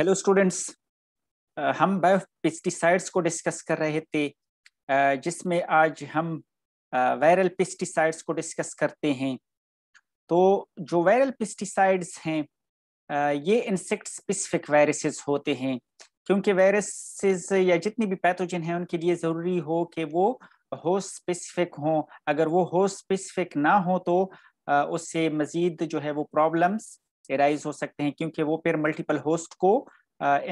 hello students uh, हम bio pesticides को discuss कर रहे थे uh, जिसमें आज हम वायरल uh, पेस्टिसाइड्स को डिस्कस करते हैं तो जो वायरल पेस्टिसाइड्स हैं ये इंसेक्ट स्पेसिफिक वायरसेस होते हैं क्योंकि वायरसेस या जितनी भी पैथोजन हैं उनके लिए ज़रूरी हो कि वो होस्ट स्पेसिफिक हों अगर वो होस्ट स्पेसिफिक ना हो तो उससे मज़ीद जो है वो प्रॉब्लम्स एराइज हो सकते हैं क्योंकि वो फिर मल्टीपल होस्ट को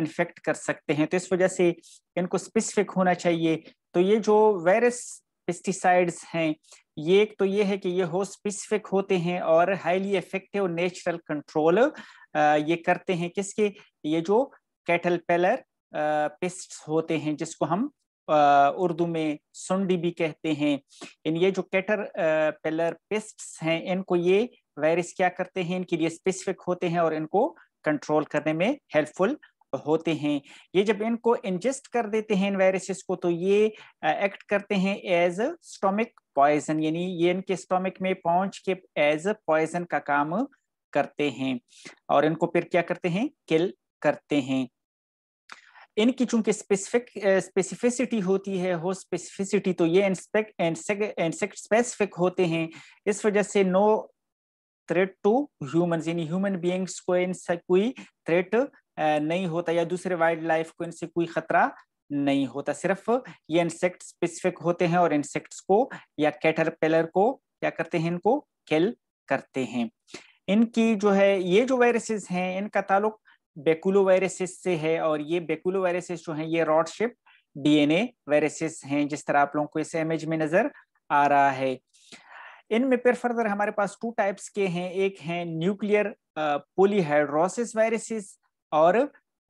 इन्फेक्ट कर सकते हैं तो इस वजह से इनको स्पेसिफिक होना चाहिए तो ये जो वायरस पेस्टिसाइड्स हैं ये एक तो ये है कि ये हो स्पेसिफिक होते हैं और हाईली इफेक्टिव नेचुरल कंट्रोल ये करते हैं किसके ये जो कैटल पेलर पेस्ट होते हैं जिसको हम उर्दू में सुंडी भी कहते हैं इन ये जो कैटर पेलर पेस्ट हैं इनको ये वायरस क्या करते हैं इनके लिए स्पेसिफिक होते हैं और इनको कंट्रोल करने में हेल्पफुल होते हैं ये जब इनको इंजेस्ट कर देते हैं इन वायरसेस को तो ये एक्ट करते हैं एज स्टोमिक पॉइजन यानी ये इनके स्टोमिक में पहुंच के एज पॉइजन का काम करते हैं और इनको फिर क्या करते हैं किल करते हैं इनकी चूंकि स्पेसिफिक स्पेसिफिसिटी होती है हो स्पेसिफिसिटी तो ये इंसेक्ट इंसेक्ट स्पेसिफिक होते हैं इस वजह से नो थ्रेट टू ह्यूमन यानी ह्यूमन बींग्स को इनसे कोई थ्रेट नहीं होता या दूसरे वाइल्ड लाइफ को इनसे कोई खतरा नहीं होता सिर्फ ये इंसेक्ट स्पेसिफिक होते हैं और इंसेक्ट्स को या कैटरपेलर को क्या करते हैं इनको किल करते हैं इनकी जो है ये जो वायरसेस हैं इनका ताल्लुक बेकुलो वायरसेस से है और ये बेकुलो वायरसेस जो हैं ये रॉड डीएनए वायरसेस हैं जिस तरह आप लोगों को इस इमेज में नजर आ रहा है इनमें पर फर्दर हमारे पास टू टाइप्स के हैं एक है न्यूक्लियर पोलीहाइड्रोसिस वायरसेस और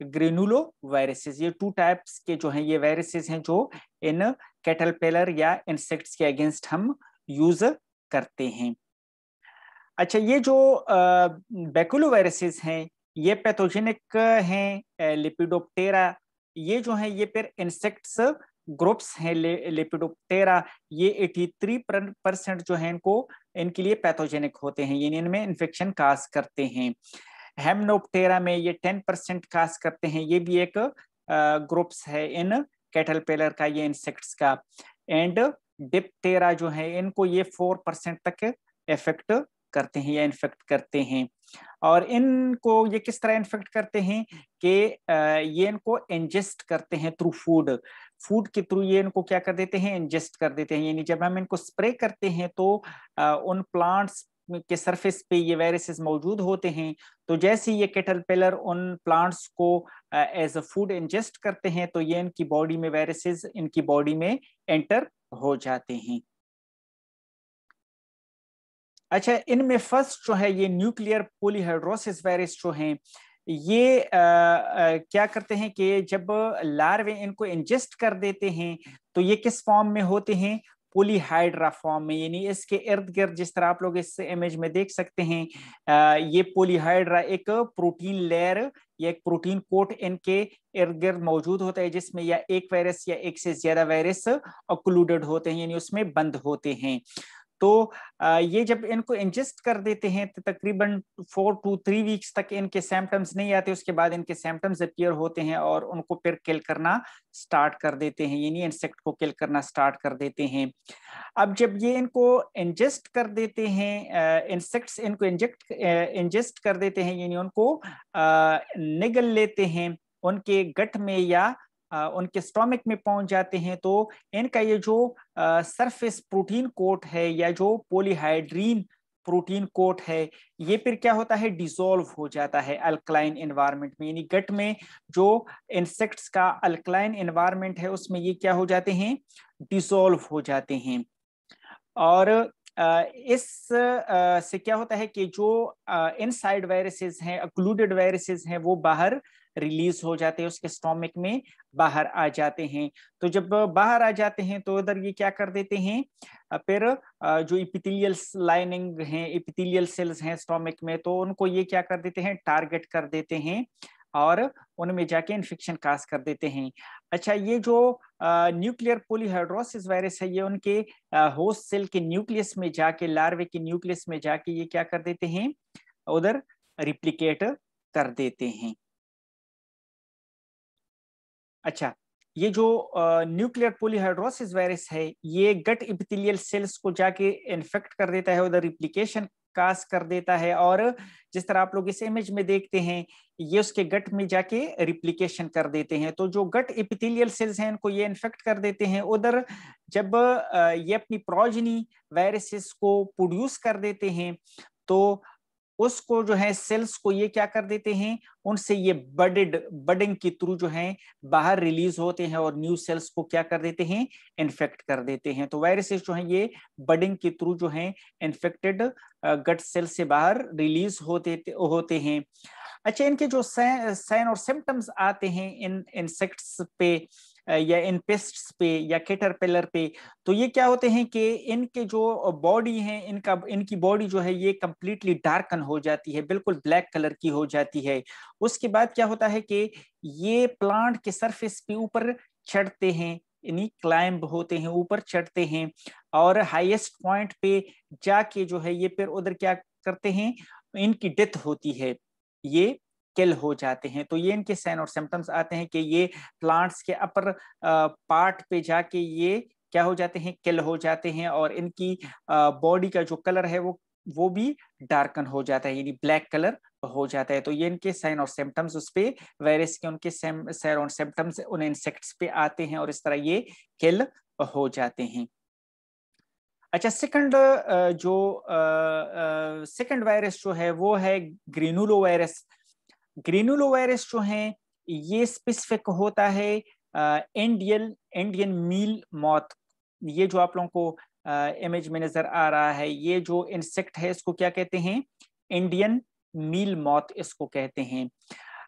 ग्रेनुलो वायरसेस ये टू टाइप्स के जो हैं ये वायरसेस हैं जो इन कैटलपेलर या इंसेक्ट्स के अगेंस्ट हम यूज करते हैं अच्छा ये जो बैकुलो वायरसेस हैं ये पैथोजेनिक हैं लिपिडोप्टेरा ये जो है ये फिर इंसेक्ट्स ग्रुप्स हैं ले, लेपिडोप्टेरा ये 83 परसेंट जो है इनको इनके लिए पैथोजेनिक होते हैं यानी इनमें इन्फेक्शन काज करते हैं हेमनोप्टेरा में ये 10 परसेंट कास करते हैं ये भी एक ग्रुप्स है इन कैटल पेलर का ये इंसेक्ट्स का एंड डिप्टेरा जो है इनको ये फोर परसेंट तक इफेक्ट करते हैं या इन्फेक्ट करते हैं और इनको ये किस तरह इन्फेक्ट करते हैं कि ये इनको इंजेस्ट करते हैं थ्रू फूड फूड के थ्रू ये इनको क्या कर देते हैं इंजेस्ट कर देते हैं यानी जब हम इनको स्प्रे करते हैं तो उन प्लांट्स के सरफेस पे ये वायरसेस मौजूद होते हैं तो जैसे ये केटरपेलर उन प्लांट्स को एज अ फूड इंजेस्ट करते हैं तो ये इनकी बॉडी में वायरसेस इनकी बॉडी में एंटर हो जाते हैं अच्छा इनमें फर्स्ट जो है ये न्यूक्लियर पोलिहाइड्रोसिस वायरस जो है ये आ, आ, क्या करते हैं कि जब लार्वे इनको इंजेस्ट कर देते हैं तो ये किस फॉर्म में होते हैं पोलीहाइड्रा फॉर्म में यानी इसके इर्द गिर्द जिस तरह आप लोग इस इमेज में देख सकते हैं आ, ये पोलीहाइड्रा एक प्रोटीन लेयर या एक प्रोटीन कोट इनके इर्द गिर्द मौजूद होता है जिसमें या एक वायरस या एक से ज्यादा वायरस अक्लूडेड होते हैं यानी उसमें बंद होते हैं तो ये जब इनको इंजेस्ट कर देते हैं तो तकरीबन फोर टू थ्री वीक्स तक इनके सिम्टम्स नहीं आते उसके बाद इनके सिम्टम्स अपियर होते हैं और उनको फिर किल करना स्टार्ट कर देते हैं यानी इंसेक्ट को किल करना स्टार्ट कर देते हैं अब जब ये इनको इंजेस्ट कर देते हैं इंसेक्ट्स इनको इंजेक्ट इंजेस्ट कर देते हैं यानी उनको निगल लेते हैं उनके गट में या उनके स्टोमिक में पहुंच जाते हैं तो इनका ये जो सरफेस प्रोटीन कोट है या जो पोलीहाइड्रीन प्रोटीन कोट है ये फिर क्या होता है डिसॉल्व हो जाता है अल्कलाइन इन्वायरमेंट में यानी गट में जो इंसेक्ट्स का अल्कलाइन इन्वायरमेंट है उसमें ये क्या हो जाते हैं डिसॉल्व हो जाते हैं और इस से क्या होता है कि जो इनसाइड वायरसेस हैं अक्लूडेड वायरसेस हैं वो बाहर रिलीज हो जाते हैं उसके स्टोमिक में बाहर आ जाते हैं तो जब बाहर आ जाते हैं तो इधर ये क्या कर देते हैं फिर जो इपिथिलियल लाइनिंग है इपिथिलियल सेल्स हैं स्टोमिक में तो उनको ये क्या कर देते हैं टारगेट कर देते हैं और उनमें जाके इन्फेक्शन कास कर देते हैं अच्छा ये जो न्यूक्लियर पोलीहाइड्रोसिस वायरस है ये उनके होस्ट सेल के न्यूक्लियस में जाके लार्वे के न्यूक्लियस में जाके ये क्या कर देते हैं उधर रिप्लीकेट कर देते हैं अच्छा ये जो न्यूक्लियर पोलीहाइड्रोसिस वायरस है ये गट इपिथिलियल सेल्स को जाके इन्फेक्ट कर देता है उधर रिप्लीकेशन कास्ट कर देता है और जिस तरह आप लोग इस इमेज में देखते हैं ये उसके गट में जाके रिप्लीकेशन कर देते हैं तो जो गट एपिथेलियल सेल्स हैं इनको ये इन्फेक्ट कर देते हैं उधर जब ये अपनी प्रोजनी वायरसेस को प्रोड्यूस कर देते हैं तो उसको जो है सेल्स को ये क्या कर देते हैं उनसे ये बडेड बडिंग के थ्रू जो है बाहर रिलीज होते हैं और न्यू सेल्स को क्या कर देते हैं इन्फेक्ट कर देते हैं तो वायरसेस जो है ये बडिंग के थ्रू जो है इन्फेक्टेड गट सेल से बाहर रिलीज होते होते हैं अच्छा इनके जो साइन और सिम्टम्स आते हैं इन इंसेक्ट्स पे या इन पेस्ट पे या केटर पिलर पे तो ये क्या होते हैं कि इनके जो बॉडी है इनका इनकी बॉडी जो है ये कम्प्लीटली डार्कन हो जाती है बिल्कुल ब्लैक कलर की हो जाती है उसके बाद क्या होता है कि ये प्लांट के सरफेस पे ऊपर चढ़ते हैं यानी क्लाइंब होते हैं ऊपर चढ़ते हैं और हाईएस्ट पॉइंट पे जाके जो है ये फिर उधर क्या करते हैं इनकी डेथ होती है ये किल हो जाते हैं तो ये इनके साइन और सिम्टम्स आते हैं कि ये प्लांट्स के अपर पार्ट पे जाके ये क्या हो जाते हैं किल हो जाते हैं और इनकी बॉडी का जो कलर है वो वो भी डार्कन हो जाता है यानी ब्लैक कलर हो जाता है तो ये इनके साइन और सिम्टम्स उस पर वायरस के उनके साइन और सिम्टम्स उन इंसेक्ट्स पे आते हैं और इस तरह ये किल हो जाते हैं अच्छा सेकंड जो सेकंड वायरस जो है वो है ग्रीनुलो वायरस ग्रेनुलोवायरस जो है ये स्पेसिफिक होता है इंडियन इंडियन मील मौत ये जो आप लोगों को इमेज में नजर आ रहा है ये जो इंसेक्ट है इसको क्या कहते हैं इंडियन मील मौत इसको कहते हैं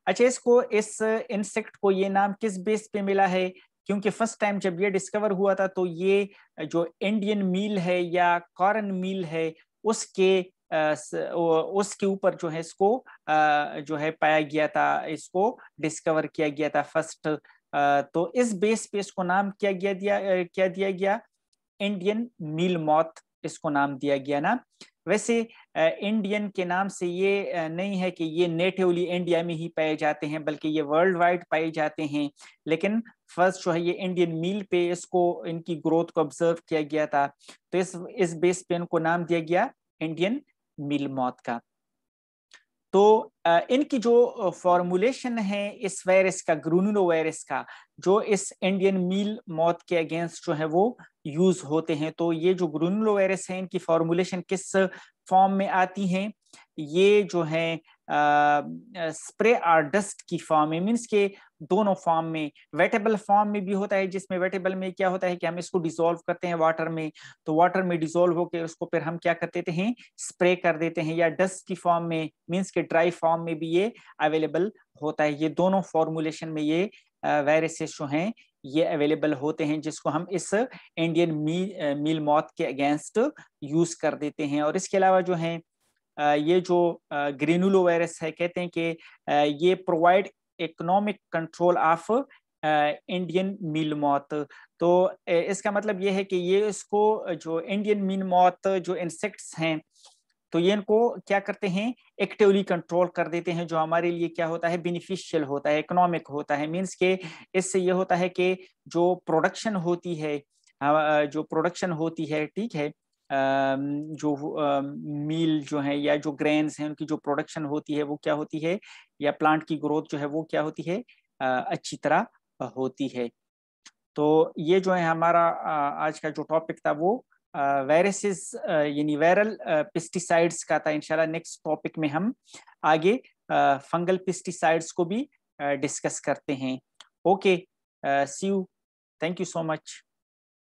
अच्छा इसको इस इंसेक्ट को ये नाम किस बेस पे मिला है क्योंकि फर्स्ट टाइम जब ये डिस्कवर हुआ था तो ये जो इंडियन मील है या कॉर्न मील है उसके उसके ऊपर जो है इसको जो है पाया गया था इसको डिस्कवर किया गया था फर्स्ट तो इस बेस पे इसको नाम क्या गया दिया क्या दिया गया इंडियन नील मौत इसको नाम दिया गया ना वैसे इंडियन के नाम से ये नहीं है कि ये नेटिवली इंडिया में ही पाए जाते हैं बल्कि ये वर्ल्ड वाइड पाए जाते हैं लेकिन फर्स्ट जो है ये इंडियन मील पे इसको इनकी ग्रोथ को ऑब्जर्व किया गया था तो इस इस बेस पे इनको नाम दिया गया इंडियन मिल मौत का तो इनकी जो फॉर्मुलेशन है इस वायरस का ग्रूनुलो वायरस का जो इस इंडियन मील मौत के अगेंस्ट जो है वो यूज होते हैं तो ये जो ग्रूनुलो वायरस है इनकी फॉर्मुलेशन किस फॉर्म में आती है ये जो है स्प्रे और डस्ट की फॉर्म में मीन्स के दोनों फॉर्म में वेटेबल फॉर्म में भी होता है जिसमें वेटेबल में क्या होता है कि हम इसको डिसॉल्व करते हैं वाटर में तो वाटर में डिसॉल्व होकर उसको फिर हम क्या कर देते हैं स्प्रे कर देते हैं या डस्ट की फॉर्म में मीन्स के ड्राई फॉर्म में भी ये अवेलेबल होता है ये दोनों फॉर्मुलेशन में ये वायरसेस जो हैं ये अवेलेबल होते हैं जिसको हम इस इंडियन मील मौत के अगेंस्ट यूज कर देते हैं और इसके अलावा जो है ये जो ग्रेनुलो वायरस है कहते हैं कि ये provide economic control of Indian meal moth तो इसका मतलब ये है कि ये इसको जो इंडियन मिल मौत जो इंसेक्ट्स हैं तो ये इनको क्या करते हैं एक्टिवली कंट्रोल कर देते हैं जो हमारे लिए क्या होता है बेनिफिशियल होता है इकोनॉमिक होता है मींस के इससे ये होता है कि जो प्रोडक्शन होती है जो प्रोडक्शन होती है ठीक है जो मील जो है या जो ग्रेन्स हैं उनकी जो प्रोडक्शन होती है वो क्या होती है या प्लांट की ग्रोथ जो है वो क्या होती है अच्छी तरह होती है तो ये जो है हमारा आज का जो टॉपिक था वो वायरसेस यानी वायरल पेस्टिसाइड्स का था इंशाल्लाह नेक्स्ट टॉपिक में हम आगे फंगल पेस्टिसाइड्स को भी डिस्कस करते हैं okay see you thank you so much